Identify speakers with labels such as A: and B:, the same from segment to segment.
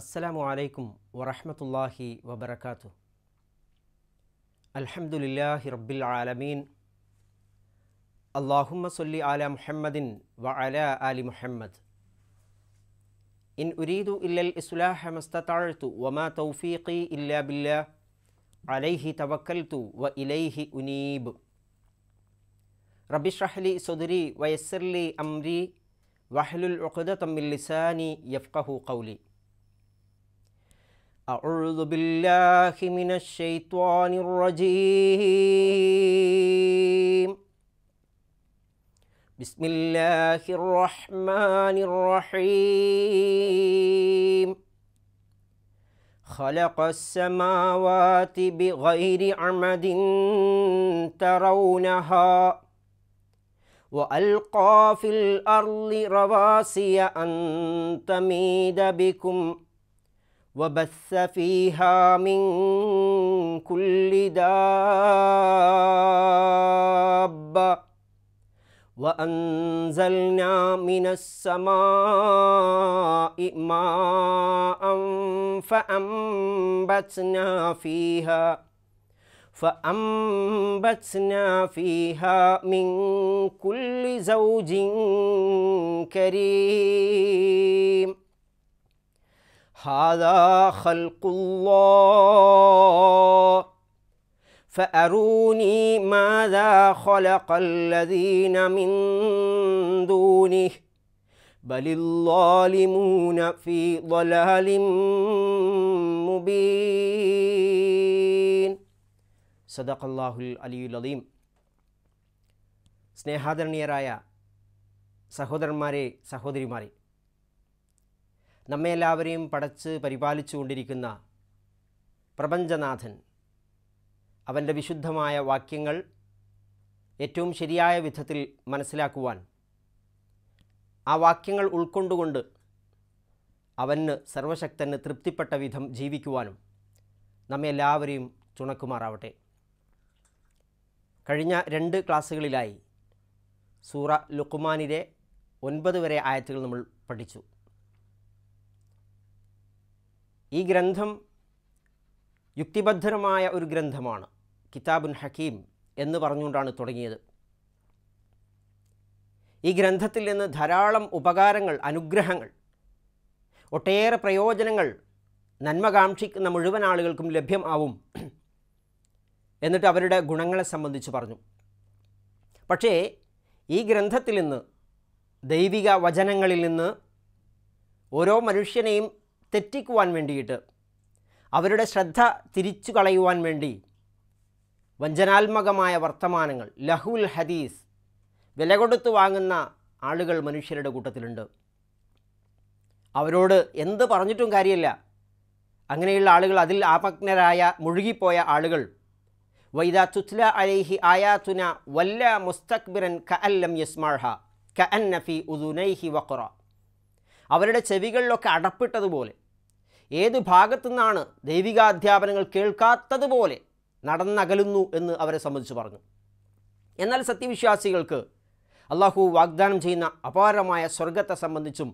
A: السلام عليكم ورحمة الله وبركاته الحمد لله رب العالمين اللهم صل على محمد وعلى آل محمد إن أريد إلا الإصلاح ما استطعت وما توفيقي إلا بالله عليه توكلت وإليه أنيب رب اشرح لي صدري ويسر لي أمري واحلل عقدة من لساني يفقه قولي أعوذ بالله من الشيطان الرجيم بسم الله الرحمن الرحيم خلق السماوات بغير عمد ترونها وألقى في الأرض رواسي أن تميد بكم وبث فيها من كل دابة وأنزلنا من السماء ماء فأنبتنا فيها فأنبتنا فيها من كل زوج كريم هذا خلق الله فأروني ماذا خلق الذين من دونه بل الظالمون في ضلال مبين صدق الله العلي العظيم സ്നേഹാദരണീയരായ സഹോദരന്മാരെ സഹോദരിമാരെ നമ്മെ എല്ലാവരെയും പടച്ച് പരിപാലിച്ചുകൊണ്ടിരിക്കുന്ന പ്രപഞ്ചനാഥൻ അവൻ്റെ വിശുദ്ധമായ വാക്യങ്ങൾ ഏറ്റവും ശരിയായ വിധത്തിൽ മനസ്സിലാക്കുവാൻ ആ വാക്യങ്ങൾ ഉൾക്കൊണ്ടുകൊണ്ട് അവന് സർവശക്തന് തൃപ്തിപ്പെട്ട വിധം ജീവിക്കുവാനും നമ്മെ എല്ലാവരെയും ചുണക്കുമാറാവട്ടെ കഴിഞ്ഞ രണ്ട് ക്ലാസ്സുകളിലായി സൂറ ലുക്കുമാനിലെ ഒൻപത് വരെ ആയത്തുകൾ നമ്മൾ പഠിച്ചു ഈ ഗ്രന്ഥം യുക്തിബദ്ധരമായ ഒരു ഗ്രന്ഥമാണ് കിതാബുൻ ഹക്കീം എന്ന് പറഞ്ഞുകൊണ്ടാണ് തുടങ്ങിയത് ഈ ഗ്രന്ഥത്തിൽ നിന്ന് ധാരാളം ഉപകാരങ്ങൾ അനുഗ്രഹങ്ങൾ ഒട്ടേറെ പ്രയോജനങ്ങൾ നന്മകാംക്ഷിക്കുന്ന മുഴുവൻ ആളുകൾക്കും ലഭ്യമാവും എന്നിട്ട് അവരുടെ ഗുണങ്ങളെ സംബന്ധിച്ച് പറഞ്ഞു പക്ഷേ ഈ ഗ്രന്ഥത്തിൽ നിന്ന് ദൈവിക വചനങ്ങളിൽ നിന്ന് ഓരോ മനുഷ്യനെയും തെറ്റിക്കുവാൻ വേണ്ടിയിട്ട് അവരുടെ ശ്രദ്ധ തിരിച്ചു കളയുവാൻ വേണ്ടി വഞ്ചനാത്മകമായ വർത്തമാനങ്ങൾ ലഹുൽ ഹദീസ് വില കൊടുത്തു വാങ്ങുന്ന ആളുകൾ മനുഷ്യരുടെ കൂട്ടത്തിലുണ്ട് അവരോട് എന്ത് പറഞ്ഞിട്ടും കാര്യമില്ല അങ്ങനെയുള്ള ആളുകൾ അതിൽ ആപജ്ഞരായ മുഴുകിപ്പോയ ആളുകൾ വൈദ തുത്ല അലൈഹി ആയാതുന വല്ല മുസ്തക്ബിരൻ ക അല്ലം യസ്മാഹ ക അൻ നഫി ഉദുനൈഹി വഖറ അവരുടെ ചെവികളിലൊക്കെ അടപ്പിട്ടതുപോലെ ഏത് ഭാഗത്തു നിന്നാണ് ദൈവികാധ്യാപനങ്ങൾ കേൾക്കാത്തതുപോലെ നടന്നകലുന്നു എന്ന് അവരെ സംബന്ധിച്ച് പറഞ്ഞു എന്നാൽ സത്യവിശ്വാസികൾക്ക് അള്ളാഹു വാഗ്ദാനം ചെയ്യുന്ന അപാരമായ സ്വർഗത്തെ സംബന്ധിച്ചും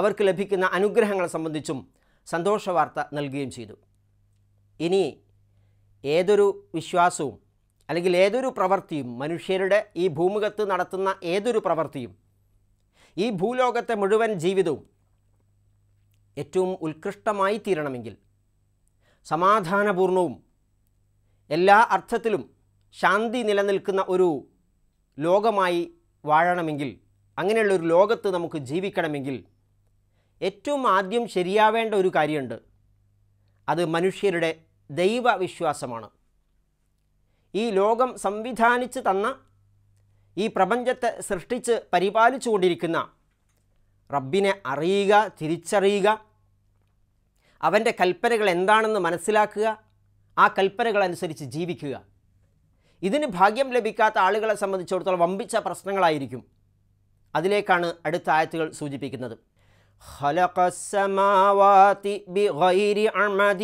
A: അവർക്ക് ലഭിക്കുന്ന അനുഗ്രഹങ്ങളെ സംബന്ധിച്ചും സന്തോഷവാർത്ത നൽകുകയും ചെയ്തു ഇനി ഏതൊരു വിശ്വാസവും അല്ലെങ്കിൽ ഏതൊരു പ്രവൃത്തിയും മനുഷ്യരുടെ ഈ ഭൂമുഖത്ത് നടത്തുന്ന ഏതൊരു പ്രവൃത്തിയും ഈ ഭൂലോകത്തെ മുഴുവൻ ജീവിതവും ഏറ്റവും ഉത്കൃഷ്ടമായി തീരണമെങ്കിൽ സമാധാനപൂർണവും എല്ലാ അർത്ഥത്തിലും ശാന്തി നിലനിൽക്കുന്ന ഒരു ലോകമായി വാഴണമെങ്കിൽ അങ്ങനെയുള്ള ഒരു ലോകത്ത് നമുക്ക് ജീവിക്കണമെങ്കിൽ ഏറ്റവും ആദ്യം ശരിയാവേണ്ട ഒരു കാര്യമുണ്ട് അത് മനുഷ്യരുടെ ദൈവവിശ്വാസമാണ് ഈ ലോകം സംവിധാനിച്ച് തന്ന ഈ പ്രപഞ്ചത്തെ സൃഷ്ടിച്ച് പരിപാലിച്ചു കൊണ്ടിരിക്കുന്ന റബ്ബിനെ അറിയുക തിരിച്ചറിയുക അവൻ്റെ കൽപ്പനകൾ എന്താണെന്ന് മനസ്സിലാക്കുക ആ കൽപ്പനകൾ അനുസരിച്ച് ജീവിക്കുക ഇതിന് ഭാഗ്യം ലഭിക്കാത്ത ആളുകളെ സംബന്ധിച്ചിടത്തോളം വമ്പിച്ച പ്രശ്നങ്ങളായിരിക്കും അതിലേക്കാണ് അടുത്ത ആയത്തുകൾ സൂചിപ്പിക്കുന്നത് خلق السماوات بغير عمد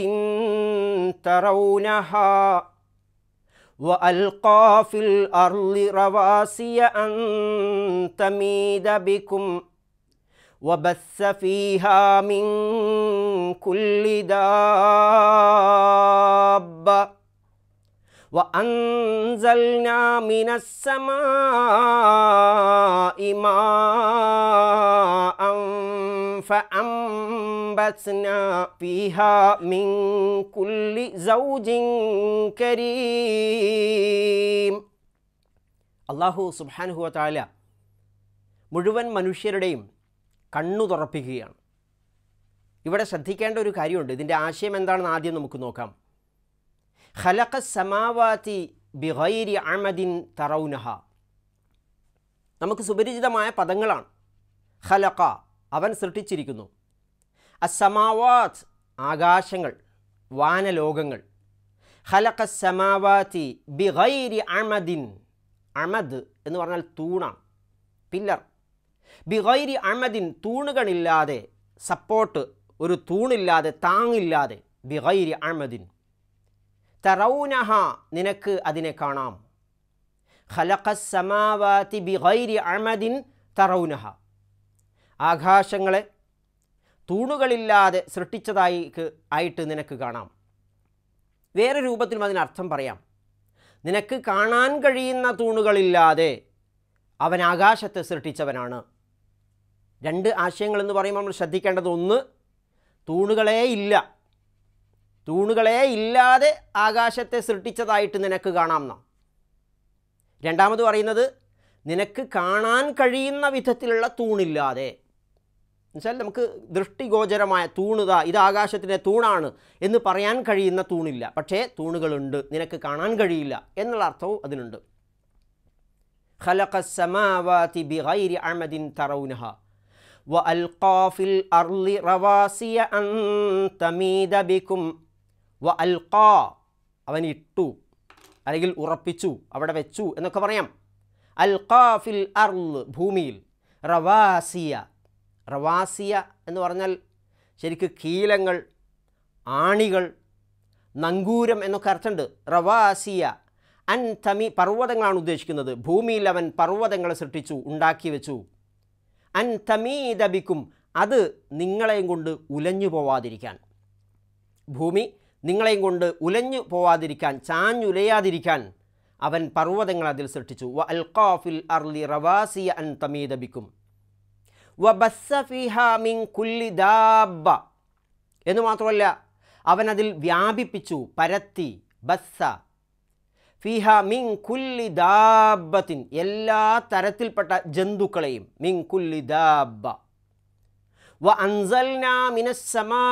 A: ترونها وألقى في وبث فيها من كل دابة وأنزلنا من السماء ماء فأنبتنا فيها من كل زوج كريم سبحانه وتعالى താല منوشير ديم കണ്ണു തുറപ്പിക്കുകയാണ് ഇവിടെ ശ്രദ്ധിക്കേണ്ട ഒരു കാര്യമുണ്ട് ഇതിൻ്റെ ആശയം എന്താണെന്ന് ആദ്യം നമുക്ക് നോക്കാം ഹലക സമാവാത്തി ബിഹൈരി അമദിൻ തറൗനഹ നമുക്ക് സുപരിചിതമായ പദങ്ങളാണ് ഖലഖ അവൻ സൃഷ്ടിച്ചിരിക്കുന്നു അസമാവാത് ആകാശങ്ങൾ വാനലോകങ്ങൾ ഹലക സമാവാത്തി ബിഹൈരി അമദിൻ അമദ് എന്ന് പറഞ്ഞാൽ തൂണാണ് പില്ലർ ബിഗൈരി അമദിൻ തൂണുകളില്ലാതെ സപ്പോർട്ട് ഒരു തൂണില്ലാതെ താങ്ങില്ലാതെ ബിഗൈരി അമദിൻ തറൗനഹ നിനക്ക് അതിനെ കാണാം ഖലഖസമാവാതി ബിഗൈരി അമദിൻ തറൗനഹ ആകാശങ്ങളെ തൂണുകളില്ലാതെ സൃഷ്ടിച്ചതായി ആയിട്ട് നിനക്ക് കാണാം വേറെ രൂപത്തിലും അതിനർത്ഥം പറയാം നിനക്ക് കാണാൻ കഴിയുന്ന തൂണുകളില്ലാതെ അവൻ ആകാശത്തെ സൃഷ്ടിച്ചവനാണ് രണ്ട് ആശയങ്ങളെന്ന് പറയുമ്പോൾ നമ്മൾ ശ്രദ്ധിക്കേണ്ടത് ഒന്ന് തൂണുകളേ ഇല്ല തൂണുകളേ ഇല്ലാതെ ആകാശത്തെ സൃഷ്ടിച്ചതായിട്ട് നിനക്ക് കാണാം നാം രണ്ടാമത് പറയുന്നത് നിനക്ക് കാണാൻ കഴിയുന്ന വിധത്തിലുള്ള തൂണില്ലാതെ എന്നുവെച്ചാൽ നമുക്ക് ദൃഷ്ടിഗോചരമായ തൂണുതാ ഇത് ആകാശത്തിൻ്റെ തൂണാണ് എന്ന് പറയാൻ കഴിയുന്ന തൂണില്ല പക്ഷേ തൂണുകളുണ്ട് നിനക്ക് കാണാൻ കഴിയില്ല എന്നുള്ള അർത്ഥവും അതിനുണ്ട് ഖലഖ സമാവാതി ബിഗൈരി അമദിൻ തറൗനഹ വൽഖാഫിൽ في റവാസിയ أن تميد بكم وألقى അവൻ ഇട്ടു അല്ലെങ്കിൽ ഉറപ്പിച്ചു അവിടെ വെച്ചു എന്നൊക്കെ പറയാം അൽഖാഫിൽ കാഫിൽ ഭൂമിയിൽ റവാസിയ റവാസിയ എന്ന് പറഞ്ഞാൽ ശരിക്ക് കീലങ്ങൾ ആണികൾ നങ്കൂരം എന്നൊക്കെ അർത്ഥമുണ്ട് റവാസിയ അൻ തമി പർവ്വതങ്ങളാണ് ഉദ്ദേശിക്കുന്നത് ഭൂമിയിൽ അവൻ പർവ്വതങ്ങളെ സൃഷ്ടിച്ചു ഉണ്ടാക്കി വെച്ചു അൻ അത് നിങ്ങളെയും കൊണ്ട് ഉലഞ്ഞു പോവാതിരിക്കാൻ ഭൂമി നിങ്ങളെയും കൊണ്ട് ഉലഞ്ഞു പോവാതിരിക്കാൻ ചാഞ്ഞുലയാതിരിക്കാൻ അവൻ പർവ്വതങ്ങൾ അതിൽ സൃഷ്ടിച്ചു വ അൽഖാഫിൽ അർലി റവാസിയ അൻ തമീദബിക്കും വ ബസ്സഫിഹാമിൻ കുല്ലി ദാബ എന്ന് മാത്രമല്ല അവനതിൽ വ്യാപിപ്പിച്ചു പരത്തി ബസ്സ ഫിഹ മിൻ കുല്ലി ദാബത്തിൻ എല്ലാ തരത്തിൽപ്പെട്ട ജന്തുക്കളെയും മിൻ കുല്ലി ദാബ വ അൻസൽന മിനസ്സമാ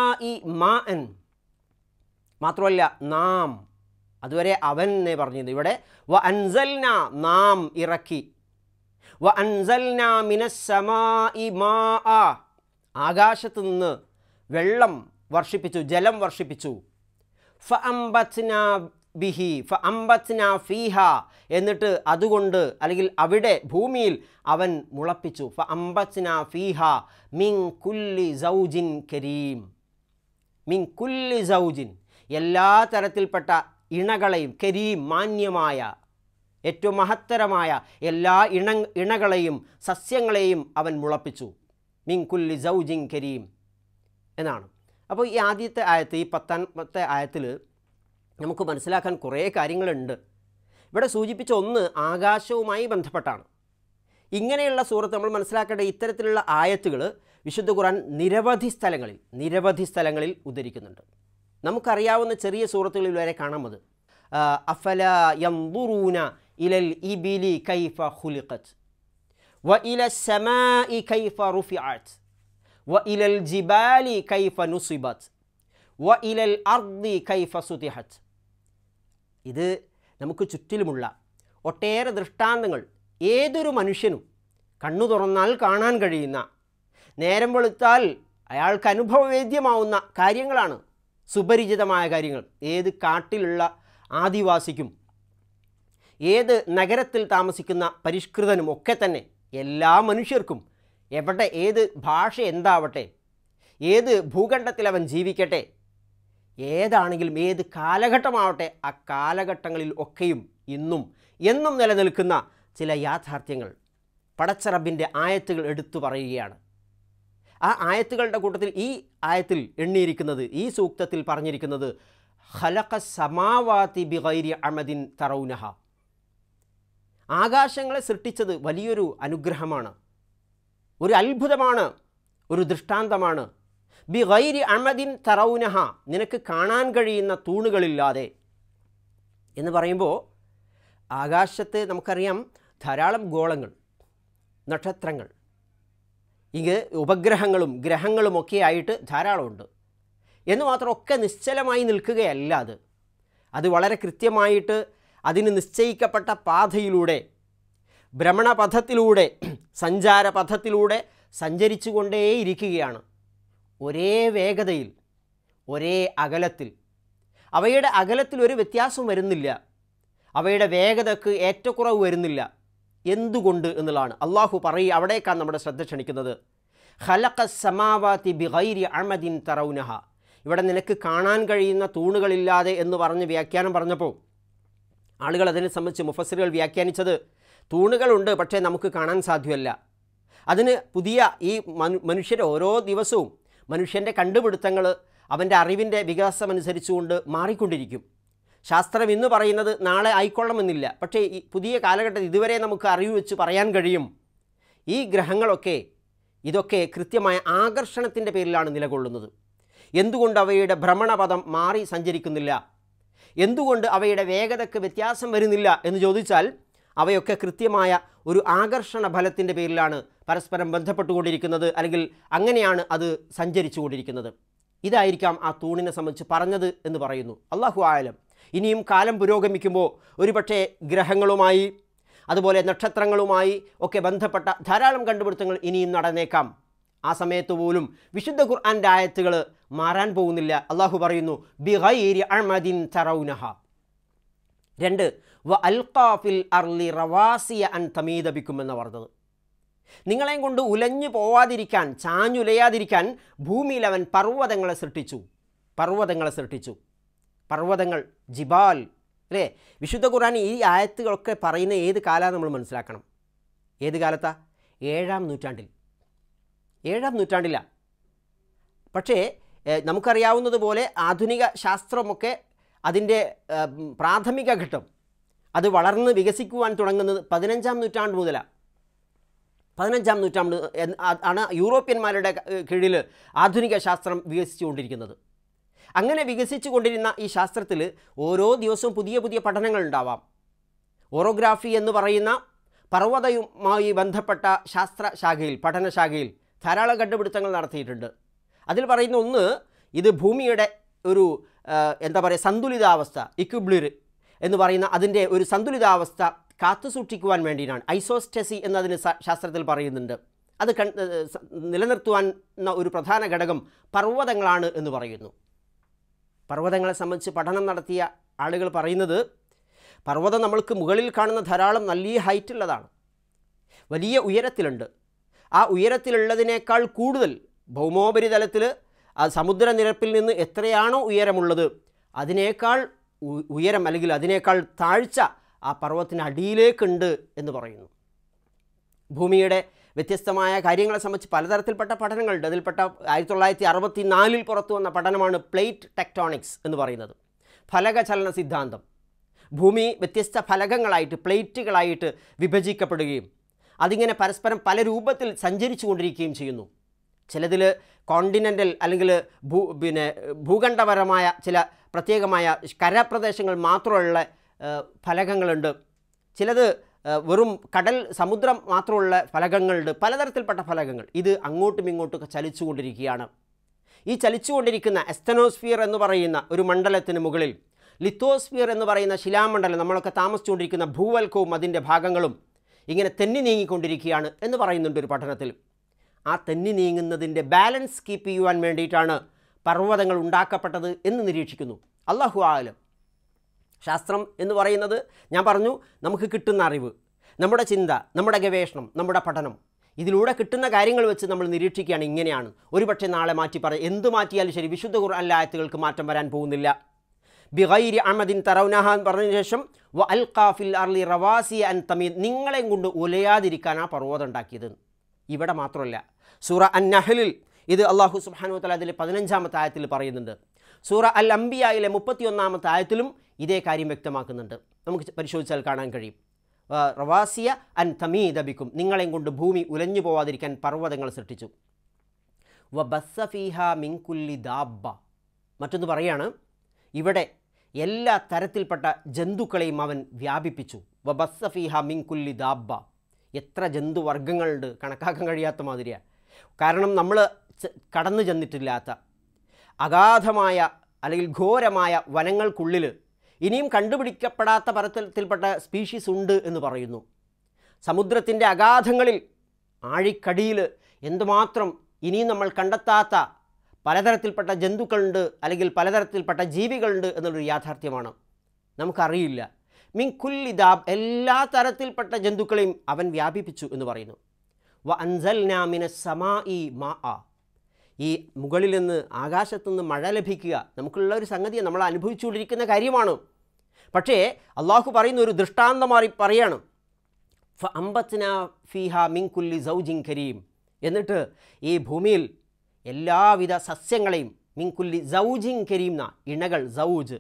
A: മാത്രമല്ല നാം അതുവരെ അവൻ എന്നേ പറഞ്ഞത് ഇവിടെ വ അൻസൽന നാം ഇറക്കി വ അൻസൽന മിനസ്സമാ ആകാശത്ത് നിന്ന് വെള്ളം വർഷിപ്പിച്ചു ജലം വർഷിപ്പിച്ചു ഫ അംബത്ന ബിഹി ഫ അമ്പത്ന ഫീഹ എന്നിട്ട് അതുകൊണ്ട് അല്ലെങ്കിൽ അവിടെ ഭൂമിയിൽ അവൻ മുളപ്പിച്ചു ഫ അമ്പത്ന ഫീഹ മിങ് കുല്ലി സൗജിൻ കരീം മിങ് കുല്ലി സൗജിൻ എല്ലാ തരത്തിൽപ്പെട്ട ഇണകളെയും കരീം മാന്യമായ ഏറ്റവും മഹത്തരമായ എല്ലാ ഇണ ഇണകളെയും സസ്യങ്ങളെയും അവൻ മുളപ്പിച്ചു മിങ് കുല്ലി സൗജിൻ കരീം എന്നാണ് അപ്പോൾ ഈ ആദ്യത്തെ ആയത്ത് ഈ പത്താമത്തെ ആയത്തിൽ നമുക്ക് മനസ്സിലാക്കാൻ കുറേ കാര്യങ്ങളുണ്ട് ഇവിടെ സൂചിപ്പിച്ച ഒന്ന് ആകാശവുമായി ബന്ധപ്പെട്ടാണ് ഇങ്ങനെയുള്ള സൂറത്ത് നമ്മൾ മനസ്സിലാക്കേണ്ട ഇത്തരത്തിലുള്ള ആയത്തുകൾ വിശുദ്ധ ഖുർആൻ നിരവധി സ്ഥലങ്ങളിൽ നിരവധി സ്ഥലങ്ങളിൽ ഉദ്ധരിക്കുന്നുണ്ട് നമുക്കറിയാവുന്ന ചെറിയ സൂറത്തുകളിൽ വരെ കാണാം അത് അഫല യംബുറൂന ഇലൽ ഇബിലി കൈഫ ഹുലിഖത്ത് വ ഇല ഇ കൈഫ റുഫിഅത്ത് വ ഇലൽ ജിബാലി കൈഫ നുസിബത്ത് വ ഇലൽ അർദി കൈഫ സുതിഹത്ത് ഇത് നമുക്ക് ചുറ്റിലുമുള്ള ഒട്ടേറെ ദൃഷ്ടാന്തങ്ങൾ ഏതൊരു മനുഷ്യനും കണ്ണു തുറന്നാൽ കാണാൻ കഴിയുന്ന നേരം വെളുത്താൽ അയാൾക്ക് അനുഭവവേദ്യമാവുന്ന കാര്യങ്ങളാണ് സുപരിചിതമായ കാര്യങ്ങൾ ഏത് കാട്ടിലുള്ള ആദിവാസിക്കും ഏത് നഗരത്തിൽ താമസിക്കുന്ന പരിഷ്കൃതനും ഒക്കെ തന്നെ എല്ലാ മനുഷ്യർക്കും എവിടെ ഏത് ഭാഷ എന്താവട്ടെ ഏത് ഭൂഖണ്ഡത്തിൽ അവൻ ജീവിക്കട്ടെ ഏതാണെങ്കിലും ഏത് കാലഘട്ടമാവട്ടെ ആ കാലഘട്ടങ്ങളിൽ ഒക്കെയും ഇന്നും എന്നും നിലനിൽക്കുന്ന ചില യാഥാർത്ഥ്യങ്ങൾ പടച്ചറബിൻ്റെ ആയത്തുകൾ എടുത്തു പറയുകയാണ് ആ ആയത്തുകളുടെ കൂട്ടത്തിൽ ഈ ആയത്തിൽ എണ്ണിയിരിക്കുന്നത് ഈ സൂക്തത്തിൽ പറഞ്ഞിരിക്കുന്നത് ഹലക സമാവാതി ബിഗൈരി അമദിൻ തറൗനഹ ആകാശങ്ങളെ സൃഷ്ടിച്ചത് വലിയൊരു അനുഗ്രഹമാണ് ഒരു അത്ഭുതമാണ് ഒരു ദൃഷ്ടാന്തമാണ് ബി ഗൈരി അമദിൻ തറൗനഹ നിനക്ക് കാണാൻ കഴിയുന്ന തൂണുകളില്ലാതെ എന്ന് പറയുമ്പോൾ ആകാശത്ത് നമുക്കറിയാം ധാരാളം ഗോളങ്ങൾ നക്ഷത്രങ്ങൾ ഇത് ഉപഗ്രഹങ്ങളും ഒക്കെ ആയിട്ട് ധാരാളമുണ്ട് എന്ന് മാത്രം ഒക്കെ നിശ്ചലമായി നിൽക്കുകയല്ല അത് അത് വളരെ കൃത്യമായിട്ട് അതിന് നിശ്ചയിക്കപ്പെട്ട പാതയിലൂടെ ഭ്രമണപഥത്തിലൂടെ സഞ്ചാരപഥത്തിലൂടെ സഞ്ചരിച്ചു കൊണ്ടേയിരിക്കുകയാണ് ഒരേ വേഗതയിൽ ഒരേ അകലത്തിൽ അവയുടെ അകലത്തിൽ ഒരു വ്യത്യാസം വരുന്നില്ല അവയുടെ വേഗതക്ക് ഏറ്റക്കുറവ് വരുന്നില്ല എന്തുകൊണ്ട് എന്നുള്ളതാണ് അള്ളാഹു പറയുക അവിടേക്കാണ് നമ്മുടെ ശ്രദ്ധ ക്ഷണിക്കുന്നത് ഹലക്ക സമാവാത്തി ബിഹൈരി അമദിൻ തറൗനഹ ഇവിടെ നിനക്ക് കാണാൻ കഴിയുന്ന തൂണുകളില്ലാതെ എന്ന് പറഞ്ഞ് വ്യാഖ്യാനം പറഞ്ഞപ്പോൾ ആളുകൾ അതിനെ സംബന്ധിച്ച് മുഫസറുകൾ വ്യാഖ്യാനിച്ചത് തൂണുകളുണ്ട് പക്ഷേ നമുക്ക് കാണാൻ സാധ്യമല്ല അതിന് പുതിയ ഈ മനുഷ്യരെ ഓരോ ദിവസവും മനുഷ്യൻ്റെ കണ്ടുപിടുത്തങ്ങൾ അവൻ്റെ അറിവിൻ്റെ വികാസമനുസരിച്ചുകൊണ്ട് മാറിക്കൊണ്ടിരിക്കും ശാസ്ത്രം ഇന്ന് പറയുന്നത് നാളെ ആയിക്കൊള്ളണമെന്നില്ല പക്ഷേ ഈ പുതിയ കാലഘട്ടത്തിൽ ഇതുവരെ നമുക്ക് അറിവ് വെച്ച് പറയാൻ കഴിയും ഈ ഗ്രഹങ്ങളൊക്കെ ഇതൊക്കെ കൃത്യമായ ആകർഷണത്തിൻ്റെ പേരിലാണ് നിലകൊള്ളുന്നത് എന്തുകൊണ്ട് അവയുടെ ഭ്രമണപഥം മാറി സഞ്ചരിക്കുന്നില്ല എന്തുകൊണ്ട് അവയുടെ വേഗതയ്ക്ക് വ്യത്യാസം വരുന്നില്ല എന്ന് ചോദിച്ചാൽ അവയൊക്കെ കൃത്യമായ ഒരു ആകർഷണ ഫലത്തിൻ്റെ പേരിലാണ് പരസ്പരം ബന്ധപ്പെട്ടുകൊണ്ടിരിക്കുന്നത് അല്ലെങ്കിൽ അങ്ങനെയാണ് അത് സഞ്ചരിച്ചു കൊണ്ടിരിക്കുന്നത് ഇതായിരിക്കാം ആ തൂണിനെ സംബന്ധിച്ച് പറഞ്ഞത് എന്ന് പറയുന്നു അള്ളാഹു ആയാലും ഇനിയും കാലം പുരോഗമിക്കുമ്പോൾ ഒരുപക്ഷേ ഗ്രഹങ്ങളുമായി അതുപോലെ നക്ഷത്രങ്ങളുമായി ഒക്കെ ബന്ധപ്പെട്ട ധാരാളം കണ്ടുപിടുത്തങ്ങൾ ഇനിയും നടന്നേക്കാം ആ സമയത്ത് പോലും വിശുദ്ധ ഖുർആൻ്റെ ആയത്തുകൾ മാറാൻ പോകുന്നില്ല അള്ളാഹു പറയുന്നു ബിഹൈരി അഹ്മദിൻ തറൗനഹ രണ്ട് വ അൽഖാഫിൽ അർലി റവാസിയ അൻ തമീദബിക്കും എന്ന് പറഞ്ഞത് നിങ്ങളെയും കൊണ്ട് ഉലഞ്ഞു പോവാതിരിക്കാൻ ചാഞ്ഞുലയാതിരിക്കാൻ ഭൂമിയിൽ അവൻ പർവ്വതങ്ങളെ സൃഷ്ടിച്ചു പർവ്വതങ്ങളെ സൃഷ്ടിച്ചു പർവ്വതങ്ങൾ ജിബാൽ അല്ലേ വിശുദ്ധ ഖുർആൻ ഈ ആയത്തുകളൊക്കെ പറയുന്ന ഏത് കാലമാണ് നമ്മൾ മനസ്സിലാക്കണം ഏത് കാലത്താ ഏഴാം നൂറ്റാണ്ടിൽ ഏഴാം നൂറ്റാണ്ടില്ല പക്ഷേ നമുക്കറിയാവുന്നതുപോലെ ആധുനിക ശാസ്ത്രമൊക്കെ അതിൻ്റെ പ്രാഥമിക ഘട്ടം അത് വളർന്ന് വികസിക്കുവാൻ തുടങ്ങുന്നത് പതിനഞ്ചാം നൂറ്റാണ്ട് മുതലാണ് പതിനഞ്ചാം നൂറ്റാണ്ട് ആണ് യൂറോപ്യന്മാരുടെ കീഴിൽ ആധുനിക ശാസ്ത്രം വികസിച്ചുകൊണ്ടിരിക്കുന്നത് അങ്ങനെ വികസിച്ചു കൊണ്ടിരുന്ന ഈ ശാസ്ത്രത്തിൽ ഓരോ ദിവസവും പുതിയ പുതിയ പഠനങ്ങൾ ഉണ്ടാവാം ഓറോഗ്രാഫി എന്ന് പറയുന്ന പർവ്വതയുമായി ബന്ധപ്പെട്ട ശാസ്ത്രശാഖയിൽ പഠനശാഖയിൽ ധാരാളം കണ്ടുപിടുത്തങ്ങൾ നടത്തിയിട്ടുണ്ട് അതിൽ പറയുന്ന ഒന്ന് ഇത് ഭൂമിയുടെ ഒരു എന്താ പറയുക സന്തുലിതാവസ്ഥ ഇക്വിബ്ലിർ എന്ന് പറയുന്ന അതിൻ്റെ ഒരു സന്തുലിതാവസ്ഥ കാത്തുസൂക്ഷിക്കുവാൻ വേണ്ടിയിട്ടാണ് ഐസോസ്റ്റെസി എന്നതിന് ശാസ്ത്രത്തിൽ പറയുന്നുണ്ട് അത് കൺ നിലനിർത്തുവാൻ ഒരു പ്രധാന ഘടകം പർവ്വതങ്ങളാണ് എന്ന് പറയുന്നു പർവ്വതങ്ങളെ സംബന്ധിച്ച് പഠനം നടത്തിയ ആളുകൾ പറയുന്നത് പർവ്വതം നമ്മൾക്ക് മുകളിൽ കാണുന്ന ധാരാളം നല്ല ഹൈറ്റുള്ളതാണ് വലിയ ഉയരത്തിലുണ്ട് ആ ഉയരത്തിലുള്ളതിനേക്കാൾ കൂടുതൽ ഭൗമോപരിതലത്തിൽ ആ സമുദ്രനിരപ്പിൽ നിന്ന് എത്രയാണോ ഉയരമുള്ളത് അതിനേക്കാൾ ഉയരം അല്ലെങ്കിൽ അതിനേക്കാൾ താഴ്ച ആ പർവ്വതത്തിനടിയിലേക്കുണ്ട് എന്ന് പറയുന്നു ഭൂമിയുടെ വ്യത്യസ്തമായ കാര്യങ്ങളെ സംബന്ധിച്ച് പലതരത്തിൽപ്പെട്ട പഠനങ്ങളുണ്ട് അതിൽപ്പെട്ട ആയിരത്തി തൊള്ളായിരത്തി അറുപത്തി നാലിൽ പുറത്തു വന്ന പഠനമാണ് പ്ലേറ്റ് ടെക്ടോണിക്സ് എന്ന് പറയുന്നത് ഫലകചലന സിദ്ധാന്തം ഭൂമി വ്യത്യസ്ത ഫലകങ്ങളായിട്ട് പ്ലേറ്റുകളായിട്ട് വിഭജിക്കപ്പെടുകയും അതിങ്ങനെ പരസ്പരം പല രൂപത്തിൽ സഞ്ചരിച്ചു കൊണ്ടിരിക്കുകയും ചെയ്യുന്നു ചിലതിൽ കോണ്ടിനെൻ്റൽ അല്ലെങ്കിൽ ഭൂ പിന്നെ ഭൂഖണ്ഡപരമായ ചില പ്രത്യേകമായ കരപ്രദേശങ്ങൾ മാത്രമുള്ള ഫലകങ്ങളുണ്ട് ചിലത് വെറും കടൽ സമുദ്രം മാത്രമുള്ള ഫലകങ്ങളുണ്ട് പലതരത്തിൽപ്പെട്ട ഫലകങ്ങൾ ഇത് അങ്ങോട്ടും ഇങ്ങോട്ടും ചലിച്ചുകൊണ്ടിരിക്കുകയാണ് ഈ ചലിച്ചുകൊണ്ടിരിക്കുന്ന എസ്തനോസ്ഫിയർ എന്ന് പറയുന്ന ഒരു മണ്ഡലത്തിന് മുകളിൽ ലിത്തോസ്ഫിയർ എന്ന് പറയുന്ന ശിലാമണ്ഡലം നമ്മളൊക്കെ താമസിച്ചുകൊണ്ടിരിക്കുന്ന ഭൂവൽക്കവും അതിൻ്റെ ഭാഗങ്ങളും ഇങ്ങനെ തെന്നി നീങ്ങിക്കൊണ്ടിരിക്കുകയാണ് എന്ന് പറയുന്നുണ്ട് ഒരു പഠനത്തിൽ ആ തെന്നി നീങ്ങുന്നതിൻ്റെ ബാലൻസ് കീപ്പ് ചെയ്യുവാൻ വേണ്ടിയിട്ടാണ് പർവ്വതങ്ങൾ ഉണ്ടാക്കപ്പെട്ടത് എന്ന് നിരീക്ഷിക്കുന്നു അള്ളാഹു ആലം ശാസ്ത്രം എന്ന് പറയുന്നത് ഞാൻ പറഞ്ഞു നമുക്ക് കിട്ടുന്ന അറിവ് നമ്മുടെ ചിന്ത നമ്മുടെ ഗവേഷണം നമ്മുടെ പഠനം ഇതിലൂടെ കിട്ടുന്ന കാര്യങ്ങൾ വെച്ച് നമ്മൾ നിരീക്ഷിക്കുകയാണ് ഇങ്ങനെയാണ് ഒരുപക്ഷെ നാളെ മാറ്റി പറ എന്ത് മാറ്റിയാലും ശരി വിശുദ്ധ ഖുർആൻ ആയത്തുകൾക്ക് മാറ്റം വരാൻ പോകുന്നില്ല ബിഗൈരി അഹമ്മദിൻ തറൗനഹ എന്ന് പറഞ്ഞതിന് ശേഷം വ അൽ കാഫിൽ അർലി റവാസി അൻ തമീദ് നിങ്ങളെയും കൊണ്ട് ഒലയാതിരിക്കാൻ ആ പർവ്വതം ഉണ്ടാക്കിയത് ഇവിടെ മാത്രമല്ല സൂറ നഹലിൽ ഇത് അള്ളാഹു സുബാനു തല അതിലെ പതിനഞ്ചാമത്തെ ആയത്തിൽ പറയുന്നുണ്ട് സൂറ അൽ അംബിയായിലെ മുപ്പത്തിയൊന്നാമത്തെ ആയത്തിലും ഇതേ കാര്യം വ്യക്തമാക്കുന്നുണ്ട് നമുക്ക് പരിശോധിച്ചാൽ കാണാൻ കഴിയും റവാസിയ അൻ തമീദബിക്കും നിങ്ങളെയും കൊണ്ട് ഭൂമി ഉലഞ്ഞു പോവാതിരിക്കാൻ പർവ്വതങ്ങൾ സൃഷ്ടിച്ചു വ ബസ്സഫീഹ മിങ്കുല്ലി ദാബ മറ്റൊന്ന് പറയാണ് ഇവിടെ എല്ലാ തരത്തിൽപ്പെട്ട ജന്തുക്കളെയും അവൻ വ്യാപിപ്പിച്ചു വ ബസ്സഫീഹ മിങ്കുല്ലി ദാബ എത്ര ജന്തുവർഗ്ഗങ്ങളുണ്ട് കണക്കാക്കാൻ കഴിയാത്ത മാതിരിയാണ് കാരണം നമ്മൾ കടന്നു ചെന്നിട്ടില്ലാത്ത അഗാധമായ അല്ലെങ്കിൽ ഘോരമായ വനങ്ങൾക്കുള്ളിൽ ഇനിയും കണ്ടുപിടിക്കപ്പെടാത്ത പരത്തിൽപ്പെട്ട സ്പീഷീസ് ഉണ്ട് എന്ന് പറയുന്നു സമുദ്രത്തിൻ്റെ അഗാധങ്ങളിൽ ആഴിക്കടിയിൽ എന്തുമാത്രം ഇനിയും നമ്മൾ കണ്ടെത്താത്ത പലതരത്തിൽപ്പെട്ട ജന്തുക്കളുണ്ട് അല്ലെങ്കിൽ പലതരത്തിൽപ്പെട്ട ജീവികളുണ്ട് എന്നുള്ളൊരു യാഥാർത്ഥ്യമാണ് നമുക്കറിയില്ല മിൻ കുല്ലിദാബ് എല്ലാ തരത്തിൽപ്പെട്ട ജന്തുക്കളെയും അവൻ വ്യാപിപ്പിച്ചു എന്ന് പറയുന്നു വ അൻസൽ നാമിന സമാ ഇ മാ ആ ഈ മുകളിൽ നിന്ന് ആകാശത്തു നിന്ന് മഴ ലഭിക്കുക നമുക്കുള്ള ഒരു സംഗതിയാണ് നമ്മൾ അനുഭവിച്ചുകൊണ്ടിരിക്കുന്ന കാര്യമാണ് പക്ഷേ അള്ളാഹു പറയുന്ന ഒരു ദൃഷ്ടാന്തമായി പറയാണ് ഫ അമ്പത്തിന ഫിഹ മിങ്കുല്ലി സൗജിൻ കരീം എന്നിട്ട് ഈ ഭൂമിയിൽ എല്ലാവിധ സസ്യങ്ങളെയും മിങ്കുല്ലി സൗജിൻ കരീം എന്ന ഇണകൾ സൗജ്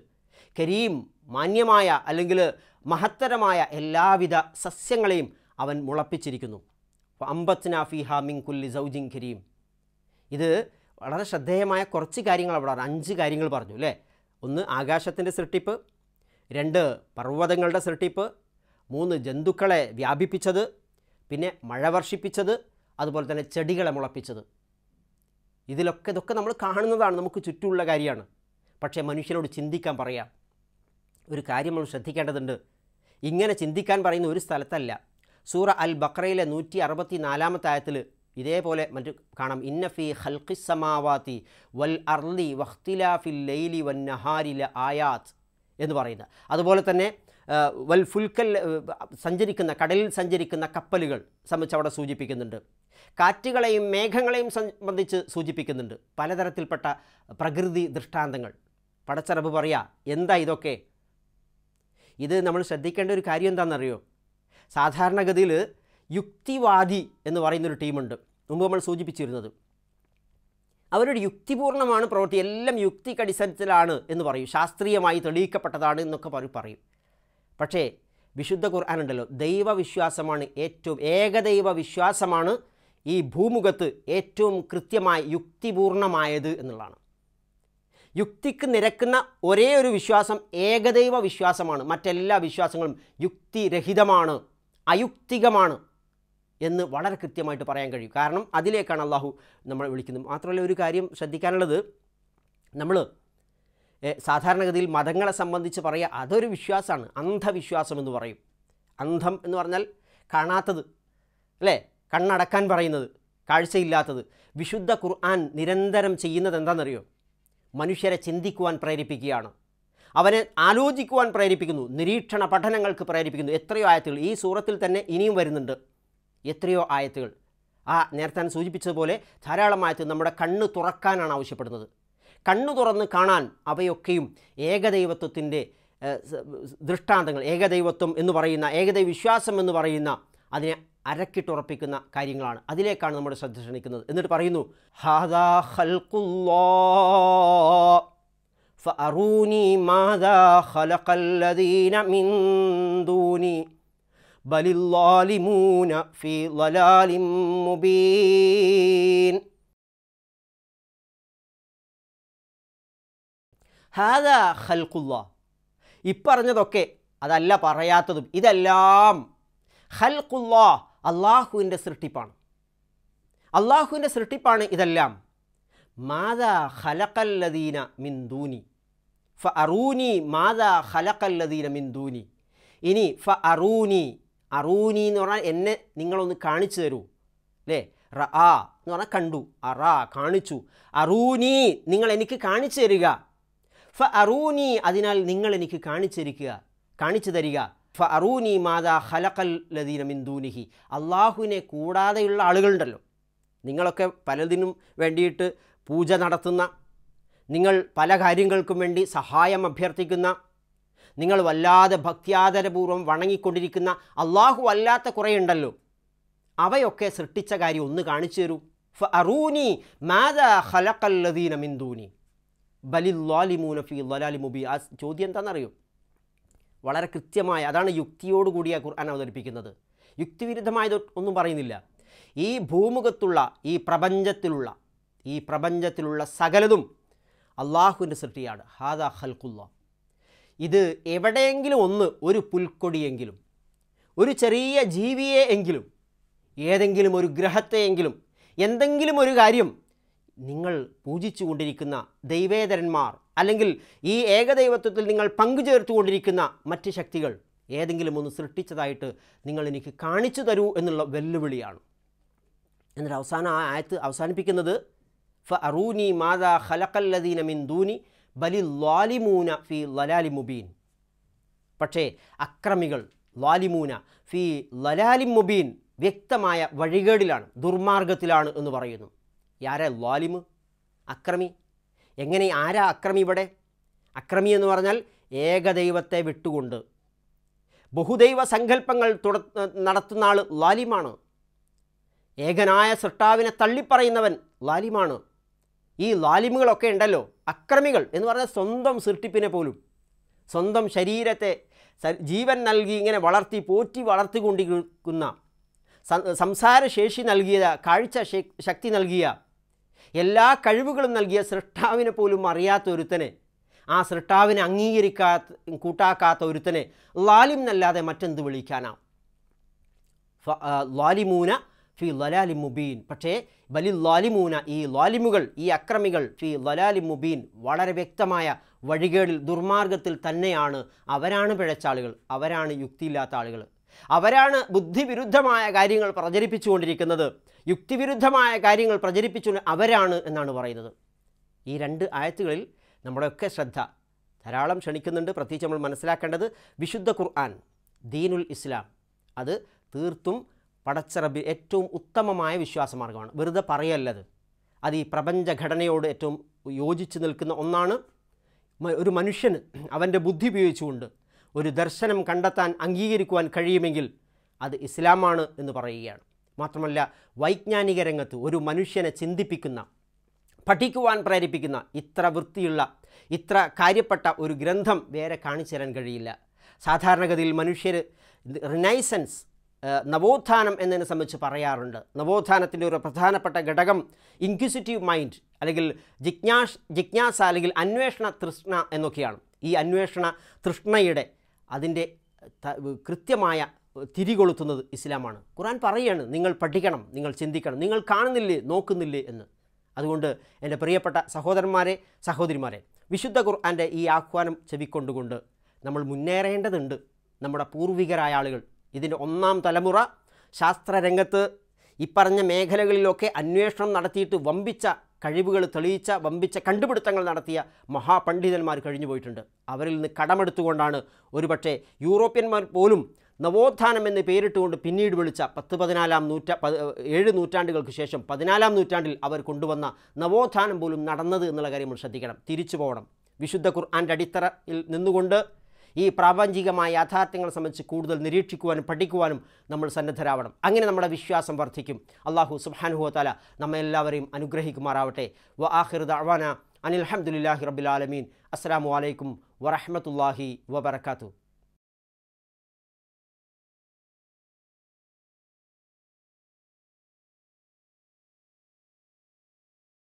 A: കരീം മാന്യമായ അല്ലെങ്കിൽ മഹത്തരമായ എല്ലാവിധ സസ്യങ്ങളെയും അവൻ മുളപ്പിച്ചിരിക്കുന്നു അമ്പത്തിന ഫിഹ മിങ്കുല്ലി സൗജിൻ കരീം ഇത് വളരെ ശ്രദ്ധേയമായ കുറച്ച് കാര്യങ്ങൾ അവിടെ അഞ്ച് കാര്യങ്ങൾ പറഞ്ഞു അല്ലേ ഒന്ന് ആകാശത്തിൻ്റെ സൃഷ്ടിപ്പ് രണ്ട് പർവ്വതങ്ങളുടെ സൃഷ്ടിപ്പ് മൂന്ന് ജന്തുക്കളെ വ്യാപിപ്പിച്ചത് പിന്നെ മഴ വർഷിപ്പിച്ചത് അതുപോലെ തന്നെ ചെടികളെ മുളപ്പിച്ചത് ഇതിലൊക്കെ ഇതൊക്കെ നമ്മൾ കാണുന്നതാണ് നമുക്ക് ചുറ്റുമുള്ള കാര്യമാണ് പക്ഷേ മനുഷ്യനോട് ചിന്തിക്കാൻ പറയാം ഒരു കാര്യം നമ്മൾ ശ്രദ്ധിക്കേണ്ടതുണ്ട് ഇങ്ങനെ ചിന്തിക്കാൻ പറയുന്ന ഒരു സ്ഥലത്തല്ല സൂറ അൽ ബക്രയിലെ നൂറ്റി അറുപത്തി നാലാമത്തെ ആയത്തിൽ ഇതേപോലെ മറ്റു കാണാം ഇന്നഫി സമാവാത്തി വൽ അർലി വഖ്തിലാഫിൽ ലൈലി വൻ ല ആയാത് എന്ന് പറയുന്നത് അതുപോലെ തന്നെ വൽ ഫുൽക്കൽ സഞ്ചരിക്കുന്ന കടലിൽ സഞ്ചരിക്കുന്ന കപ്പലുകൾ സംബന്ധിച്ച് അവിടെ സൂചിപ്പിക്കുന്നുണ്ട് കാറ്റുകളെയും മേഘങ്ങളെയും സംബന്ധിച്ച് സൂചിപ്പിക്കുന്നുണ്ട് പലതരത്തിൽപ്പെട്ട പ്രകൃതി ദൃഷ്ടാന്തങ്ങൾ പടച്ചറബ് പറയാ എന്താ ഇതൊക്കെ ഇത് നമ്മൾ ശ്രദ്ധിക്കേണ്ട ഒരു കാര്യം എന്താണെന്നറിയോ സാധാരണഗതിയിൽ യുക്തിവാദി എന്ന് പറയുന്നൊരു ടീമുണ്ട് മുമ്പ് നമ്മൾ സൂചിപ്പിച്ചിരുന്നത് അവരുടെ യുക്തിപൂർണ്ണമാണ് പ്രവൃത്തി എല്ലാം അടിസ്ഥാനത്തിലാണ് എന്ന് പറയും ശാസ്ത്രീയമായി തെളിയിക്കപ്പെട്ടതാണ് എന്നൊക്കെ പറയും പറയും പക്ഷേ വിശുദ്ധ ഖുർആൻ ഉണ്ടല്ലോ ദൈവവിശ്വാസമാണ് ഏറ്റവും ഏകദൈവ വിശ്വാസമാണ് ഈ ഭൂമുഖത്ത് ഏറ്റവും കൃത്യമായി യുക്തിപൂർണമായത് എന്നുള്ളതാണ് യുക്തിക്ക് നിരക്കുന്ന ഒരേ ഒരു വിശ്വാസം ഏകദൈവ വിശ്വാസമാണ് മറ്റെല്ലാ വിശ്വാസങ്ങളും യുക്തിരഹിതമാണ് അയുക്തികമാണ് എന്ന് വളരെ കൃത്യമായിട്ട് പറയാൻ കഴിയും കാരണം അതിലേക്കാണ് അള്ളാഹു നമ്മളെ വിളിക്കുന്നത് മാത്രമല്ല ഒരു കാര്യം ശ്രദ്ധിക്കാനുള്ളത് നമ്മൾ സാധാരണഗതിയിൽ മതങ്ങളെ സംബന്ധിച്ച് പറയുക അതൊരു വിശ്വാസമാണ് അന്ധവിശ്വാസം എന്ന് പറയും അന്ധം എന്ന് പറഞ്ഞാൽ കാണാത്തത് അല്ലേ കണ്ണടക്കാൻ പറയുന്നത് കാഴ്ചയില്ലാത്തത് വിശുദ്ധ ഖുർആൻ നിരന്തരം ചെയ്യുന്നത് എന്താണെന്നറിയോ മനുഷ്യരെ ചിന്തിക്കുവാൻ പ്രേരിപ്പിക്കുകയാണ് അവനെ ആലോചിക്കുവാൻ പ്രേരിപ്പിക്കുന്നു നിരീക്ഷണ പഠനങ്ങൾക്ക് പ്രേരിപ്പിക്കുന്നു എത്രയോ ആയത്തുകൾ ഈ സൂറത്തിൽ തന്നെ ഇനിയും വരുന്നുണ്ട് എത്രയോ ആയത്തുകൾ ആ നേരത്തെ ഞാൻ സൂചിപ്പിച്ചതുപോലെ ധാരാളം ആയത്തുകൾ നമ്മുടെ കണ്ണ് തുറക്കാനാണ് ആവശ്യപ്പെടുന്നത് കണ്ണു തുറന്ന് കാണാൻ അവയൊക്കെയും ഏകദൈവത്വത്തിൻ്റെ ദൃഷ്ടാന്തങ്ങൾ ഏകദൈവത്വം എന്ന് പറയുന്ന ഏകദൈവ വിശ്വാസം എന്ന് പറയുന്ന അതിനെ അരക്കിട്ടുറപ്പിക്കുന്ന കാര്യങ്ങളാണ് അതിലേക്കാണ് നമ്മുടെ ശ്രദ്ധ ക്ഷണിക്കുന്നത് എന്നിട്ട് പറയുന്നു ഹാദാ ഹൽക്കുല്ലോ മിൻ ദൂനി ബലില്ലാലിമൂന ഫി ലലാലിം മുബീൻ ഹാദ ഹൽക്കുള്ള ഇപ്പറഞ്ഞതൊക്കെ അതല്ല പറയാത്തതും ഇതെല്ലാം ഖൽഖുല്ലാ അള്ളാഹുവിൻ്റെ സൃഷ്ടിപ്പാണ് അള്ളാഹുവിൻ്റെ സൃഷ്ടിപ്പാണ് ഇതെല്ലാം മാതാ ഹലക്കല്ലദീന മിന്ദൂനി ഫ അറൂനി മാതാ ഹലക്കല്ലദീന മിന്ദൂനി ഇനി ഫ അറൂനി അറൂനി എന്ന് പറഞ്ഞാൽ എന്നെ നിങ്ങളൊന്ന് കാണിച്ചു തരൂ അല്ലേ റ ആ എന്ന് പറഞ്ഞാൽ കണ്ടു അറ കാണിച്ചു അറൂനി നിങ്ങൾ എനിക്ക് കാണിച്ചു തരിക ഫ അറൂനി അതിനാൽ നിങ്ങൾ എനിക്ക് കാണിച്ചു തരിക കാണിച്ചു തരിക ഫ അറൂനി മാതാ ഹലക്കൽ ലദീന മിന്ദൂനിഹി അള്ളാഹുവിനെ കൂടാതെയുള്ള ആളുകളുണ്ടല്ലോ നിങ്ങളൊക്കെ പലതിനും വേണ്ടിയിട്ട് പൂജ നടത്തുന്ന നിങ്ങൾ പല കാര്യങ്ങൾക്കും വേണ്ടി സഹായം അഭ്യർത്ഥിക്കുന്ന നിങ്ങൾ വല്ലാതെ ഭക്തിയാദരപൂർവ്വം വണങ്ങിക്കൊണ്ടിരിക്കുന്ന അള്ളാഹു അല്ലാത്ത കുറേ ഉണ്ടല്ലോ അവയൊക്കെ സൃഷ്ടിച്ച കാര്യം ഒന്ന് കാണിച്ചു തരൂ ഫറൂനി മാദീന മിന്ദൂനി ബലിമൂനഫി മുബി ആ ചോദ്യം എന്താണെന്നറിയോ വളരെ കൃത്യമായ അതാണ് കൂടിയ ഖുർആൻ അവതരിപ്പിക്കുന്നത് യുക്തിവിരുദ്ധമായത് ഒന്നും പറയുന്നില്ല ഈ ഭൂമുഖത്തുള്ള ഈ പ്രപഞ്ചത്തിലുള്ള ഈ പ്രപഞ്ചത്തിലുള്ള സകലതും അള്ളാഹുവിൻ്റെ സൃഷ്ടിയാണ് ഹാദ ഹൽക്കുള്ള ഇത് എവിടെയെങ്കിലും ഒന്ന് ഒരു പുൽക്കൊടിയെങ്കിലും ഒരു ചെറിയ ജീവിയെ എങ്കിലും ഏതെങ്കിലും ഒരു ഗ്രഹത്തെയെങ്കിലും എന്തെങ്കിലും ഒരു കാര്യം നിങ്ങൾ പൂജിച്ചു കൊണ്ടിരിക്കുന്ന ദൈവേതരന്മാർ അല്ലെങ്കിൽ ഈ ഏകദൈവത്വത്തിൽ നിങ്ങൾ പങ്കുചേർത്തുകൊണ്ടിരിക്കുന്ന മറ്റ് ശക്തികൾ ഏതെങ്കിലും ഒന്ന് സൃഷ്ടിച്ചതായിട്ട് നിങ്ങൾ എനിക്ക് കാണിച്ചു തരൂ എന്നുള്ള വെല്ലുവിളിയാണ് എന്നിട്ട് അവസാനം ആ ആയത്ത് അവസാനിപ്പിക്കുന്നത് ഫ അറൂനി മാതാ ഖലഖല്ലദീന മിൻ ദൂനി ബലി ലാലിമൂന ഫി ലലാലി മുബീൻ പക്ഷേ അക്രമികൾ ലാലിമൂന ഫി ലലാലി മുബീൻ വ്യക്തമായ വഴികേടിലാണ് ദുർമാർഗത്തിലാണ് എന്ന് പറയുന്നു ആരാ ലാലിമ് അക്രമി എങ്ങനെ ആരാ അക്രമി ഇവിടെ അക്രമി എന്ന് പറഞ്ഞാൽ ഏകദൈവത്തെ വിട്ടുകൊണ്ട് ബഹുദൈവ സങ്കല്പങ്ങൾ തുട നടത്തുന്ന ആൾ ലാലിമാണ് ഏകനായ സൃഷ്ടാവിനെ തള്ളിപ്പറയുന്നവൻ ലാലിമാണ് ഈ ലാലിമുകളൊക്കെ ഉണ്ടല്ലോ അക്രമികൾ എന്ന് പറഞ്ഞാൽ സ്വന്തം സൃഷ്ടിപ്പിനെ പോലും സ്വന്തം ശരീരത്തെ ജീവൻ നൽകി ഇങ്ങനെ വളർത്തി പോറ്റി വളർത്തിക്കൊണ്ടിരിക്കുന്ന സംസാരശേഷി നൽകിയ കാഴ്ച ശക്തി നൽകിയ എല്ലാ കഴിവുകളും നൽകിയ സൃഷ്ടാവിനെ പോലും അറിയാത്ത ഒരുത്തനെ ആ സൃഷ്ടാവിനെ അംഗീകരിക്കാ കൂട്ടാക്കാത്ത ഒരുത്തനെ ലാലിം എന്നല്ലാതെ മറ്റെന്ത് വിളിക്കാനാണ് ലാലിമൂന ഫി ലലാലി മുബീൻ പക്ഷേ ബലി ലാലിമൂന ഈ ലാലിമുകൾ ഈ അക്രമികൾ ഫി ലലാലി മുബീൻ വളരെ വ്യക്തമായ വഴികേടിൽ ദുർമാർഗത്തിൽ തന്നെയാണ് അവരാണ് പിഴച്ചാളുകൾ അവരാണ് യുക്തിയില്ലാത്ത ആളുകൾ അവരാണ് ബുദ്ധിവിരുദ്ധമായ കാര്യങ്ങൾ പ്രചരിപ്പിച്ചുകൊണ്ടിരിക്കുന്നത് യുക്തിവിരുദ്ധമായ കാര്യങ്ങൾ പ്രചരിപ്പിച്ചു അവരാണ് എന്നാണ് പറയുന്നത് ഈ രണ്ട് ആയത്തുകളിൽ നമ്മുടെയൊക്കെ ശ്രദ്ധ ധാരാളം ക്ഷണിക്കുന്നുണ്ട് പ്രത്യേകിച്ച് നമ്മൾ മനസ്സിലാക്കേണ്ടത് വിശുദ്ധ ഖുർആൻ ദീനുൽ ഇസ്ലാം അത് തീർത്തും പടച്ചറബി ഏറ്റവും ഉത്തമമായ വിശ്വാസമാർഗമാണ് വെറുതെ പറയല്ലത് അത് ഈ പ്രപഞ്ചഘടനയോട് ഏറ്റവും യോജിച്ച് നിൽക്കുന്ന ഒന്നാണ് ഒരു മനുഷ്യന് അവൻ്റെ ബുദ്ധി ഉപയോഗിച്ചുകൊണ്ട് ഒരു ദർശനം കണ്ടെത്താൻ അംഗീകരിക്കുവാൻ കഴിയുമെങ്കിൽ അത് ഇസ്ലാമാണ് എന്ന് പറയുകയാണ് മാത്രമല്ല വൈജ്ഞാനിക രംഗത്ത് ഒരു മനുഷ്യനെ ചിന്തിപ്പിക്കുന്ന പഠിക്കുവാൻ പ്രേരിപ്പിക്കുന്ന ഇത്ര വൃത്തിയുള്ള ഇത്ര കാര്യപ്പെട്ട ഒരു ഗ്രന്ഥം വേറെ കാണിച്ചു തരാൻ കഴിയില്ല സാധാരണഗതിയിൽ മനുഷ്യർ റിനൈസൻസ് നവോത്ഥാനം എന്നതിനെ സംബന്ധിച്ച് പറയാറുണ്ട് നവോത്ഥാനത്തിൻ്റെ ഒരു പ്രധാനപ്പെട്ട ഘടകം ഇൻക്വിസിറ്റീവ് മൈൻഡ് അല്ലെങ്കിൽ ജിജ്ഞാസ് ജിജ്ഞാസ അല്ലെങ്കിൽ അന്വേഷണ തൃഷ്ണ എന്നൊക്കെയാണ് ഈ അന്വേഷണ തൃഷ്ണയുടെ അതിൻ്റെ കൃത്യമായ തിരികൊളുത്തുന്നത് ഇസ്ലാമാണ് ഖുറാൻ പറയുകയാണ് നിങ്ങൾ പഠിക്കണം നിങ്ങൾ ചിന്തിക്കണം നിങ്ങൾ കാണുന്നില്ലേ നോക്കുന്നില്ലേ എന്ന് അതുകൊണ്ട് എൻ്റെ പ്രിയപ്പെട്ട സഹോദരന്മാരെ സഹോദരിമാരെ വിശുദ്ധ ഖുർആൻ്റെ ഈ ആഹ്വാനം ചെവിക്കൊണ്ടുകൊണ്ട് നമ്മൾ മുന്നേറേണ്ടതുണ്ട് നമ്മുടെ പൂർവികരായ ആളുകൾ ഇതിൻ്റെ ഒന്നാം തലമുറ ശാസ്ത്രരംഗത്ത് ഇപ്പറഞ്ഞ മേഖലകളിലൊക്കെ അന്വേഷണം നടത്തിയിട്ട് വമ്പിച്ച കഴിവുകൾ തെളിയിച്ച വമ്പിച്ച കണ്ടുപിടുത്തങ്ങൾ നടത്തിയ മഹാപണ്ഡിതന്മാർ കഴിഞ്ഞു പോയിട്ടുണ്ട് അവരിൽ നിന്ന് കടമെടുത്തുകൊണ്ടാണ് ഒരുപക്ഷെ യൂറോപ്യന്മാർ പോലും നവോത്ഥാനം എന്ന് പേരിട്ടുകൊണ്ട് പിന്നീട് വിളിച്ച പത്ത് പതിനാലാം പത് ഏഴ് നൂറ്റാണ്ടുകൾക്ക് ശേഷം പതിനാലാം നൂറ്റാണ്ടിൽ അവർ കൊണ്ടുവന്ന നവോത്ഥാനം പോലും നടന്നത് എന്നുള്ള കാര്യം നമ്മൾ ശ്രദ്ധിക്കണം തിരിച്ചു പോകണം വിശുദ്ധ ഖുർആാൻ്റെ അടിത്തറയിൽ നിന്നുകൊണ്ട് ഈ പ്രാപഞ്ചികമായ യാഥാർത്ഥ്യങ്ങളെ സംബന്ധിച്ച് കൂടുതൽ നിരീക്ഷിക്കുവാനും പഠിക്കുവാനും നമ്മൾ സന്നദ്ധരാവണം അങ്ങനെ നമ്മുടെ വിശ്വാസം വർദ്ധിക്കും അള്ളാഹു നമ്മെ നമ്മെല്ലാവരെയും അനുഗ്രഹിക്കുമാറാവട്ടെ വ അനിൽ അവാന അനിൽഹമുല്ലാഹി ആലമീൻ അസ്സാം വലൈക്കും വറഹമത്തല്ലാഹി വബർക്കാത്തു